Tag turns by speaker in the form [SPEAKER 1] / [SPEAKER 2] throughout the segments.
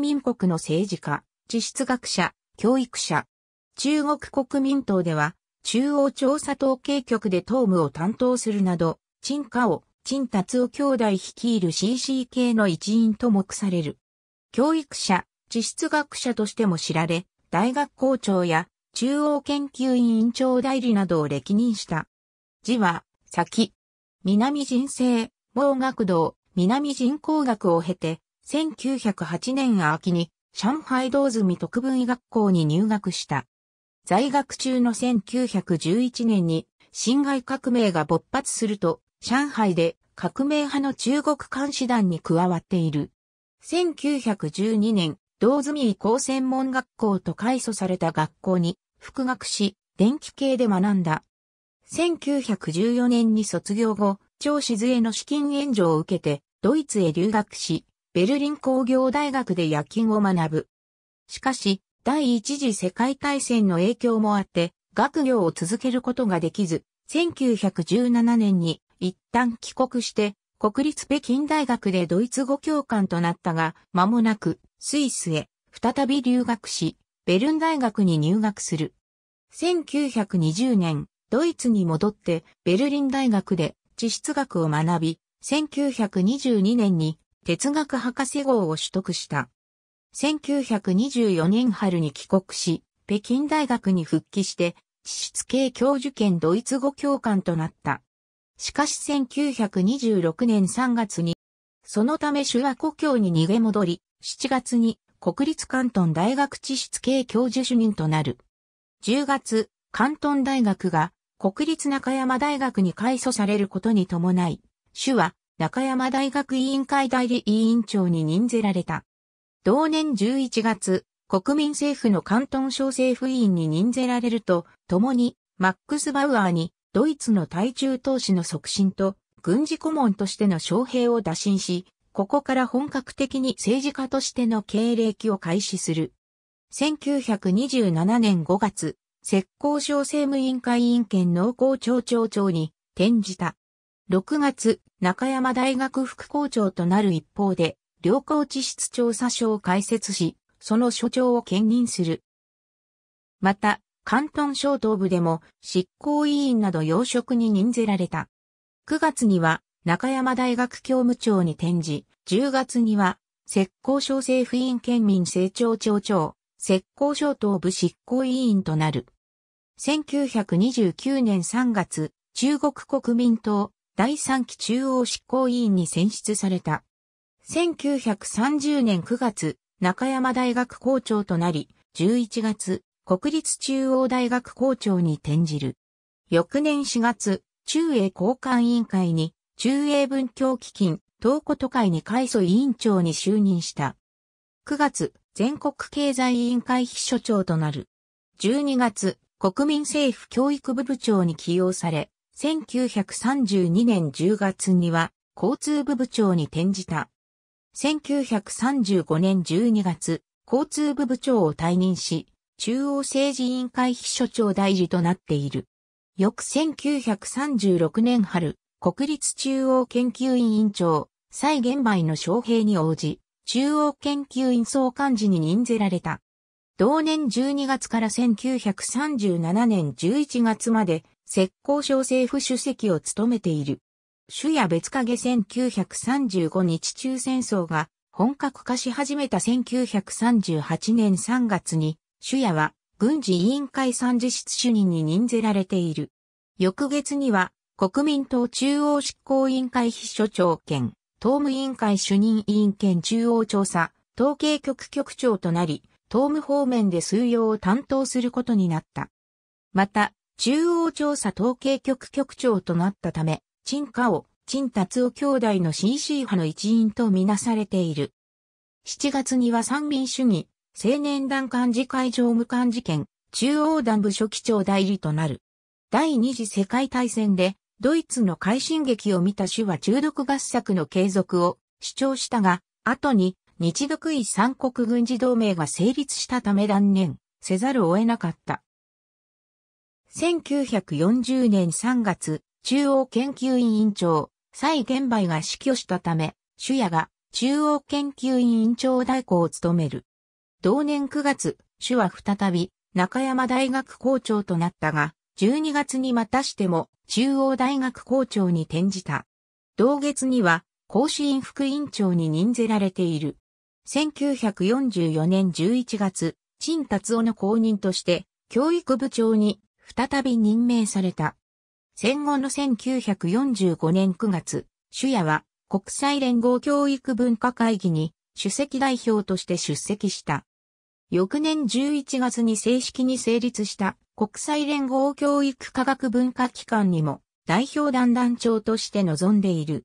[SPEAKER 1] 民国の政治家、地質学者、教育者。中国国民党では、中央調査統計局で党務を担当するなど、陳家を、陳達夫兄弟率いる CC 系の一員と目される。教育者、地質学者としても知られ、大学校長や中央研究院院長代理などを歴任した。字は、先、南人生、盲学堂、南人工学を経て、1908年秋に上海道住特分医学校に入学した。在学中の1911年に辛亥革命が勃発すると、上海で革命派の中国監視団に加わっている。1912年、道住医校専門学校と改祖された学校に復学し、電気系で学んだ。1914年に卒業後、張静江の資金援助を受けて、ドイツへ留学し、ベルリン工業大学で夜勤を学ぶ。しかし、第一次世界大戦の影響もあって、学業を続けることができず、1917年に一旦帰国して、国立北京大学でドイツ語教官となったが、間もなくスイスへ再び留学し、ベルン大学に入学する。1920年、ドイツに戻ってベルリン大学で地質学を学び、1922年に哲学博士号を取得した。1924年春に帰国し、北京大学に復帰して、地質系教授兼ドイツ語教官となった。しかし1926年3月に、そのため手話故郷に逃げ戻り、7月に国立関東大学地質系教授主任となる。10月、関東大学が国立中山大学に改組されることに伴い、手話、中山大学委員会代理委員長に任ぜられた。同年11月、国民政府の関東省政府委員に任ぜられると、共にマックス・バウアーにドイツの対中投資の促進と軍事顧問としての招聘を打診し、ここから本格的に政治家としての経歴を開始する。1927年5月、浙江省政務委員会委員兼農工庁庁長に転じた。6月、中山大学副校長となる一方で、良好地質調査所を開設し、その所長を兼任する。また、関東省東部でも執行委員など要職に任ぜられた。9月には中山大学教務長に転じ、10月には石膏省政府委員県民政庁庁長、石膏省東部執行委員となる。1929年3月、中国国民党第3期中央執行委員に選出された。1930年9月、中山大学校長となり、11月、国立中央大学校長に転じる。翌年4月、中英交換委員会に、中英文教基金、東古都会に改組委員長に就任した。9月、全国経済委員会秘書長となる。12月、国民政府教育部部長に起用され、1932年10月には交通部部長に転じた。1935年12月、交通部部長を退任し、中央政治委員会秘書長大事となっている。翌1936年春、国立中央研究院院長、蔡玄梅の招聘に応じ、中央研究院総幹事に任ぜられた。同年12月から1937年11月まで浙江省政府主席を務めている。主や別影1935日中戦争が本格化し始めた1938年3月に、主やは軍事委員会参事室主任に任ぜられている。翌月には、国民党中央執行委員会秘書長兼、党務委員会主任委員兼中央調査、統計局局長となり、党務方面で数用を担当することになった。また、中央調査統計局局長となったため、陳家を、陳達夫兄弟の CC 派の一員とみなされている。7月には三民主義、青年団幹事会常務幹事件、中央団部書記長代理となる。第二次世界大戦で、ドイツの快進撃を見た主は中毒合作の継続を主張したが、後に日独伊三国軍事同盟が成立したため断念せざるを得なかった。1940年3月、中央研究院院長、蔡玄梅が死去したため、主也が中央研究院院長代行を務める。同年9月、主は再び中山大学校長となったが、12月にまたしても中央大学校長に転じた。同月には甲子院副院長に任ぜられている。1944年11月、陳達夫の後任として教育部長に再び任命された。戦後の1945年9月、主夜は国際連合教育文化会議に主席代表として出席した。翌年11月に正式に成立した国際連合教育科学文化機関にも代表団団長として臨んでいる。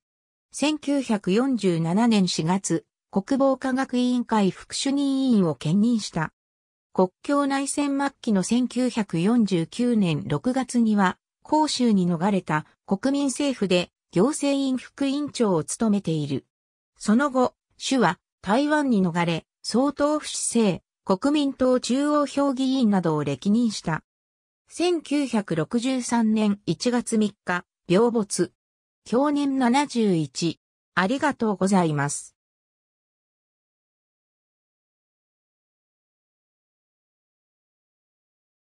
[SPEAKER 1] 1947年4月、国防科学委員会副主任委員を兼任した。国境内戦末期の1949年6月には、広州に逃れた国民政府で行政院副委員長を務めている。その後、主は台湾に逃れ、総統府市政、国民党中央評議員などを歴任した。1963年1月3日、病没。去年71。ありがとうございます。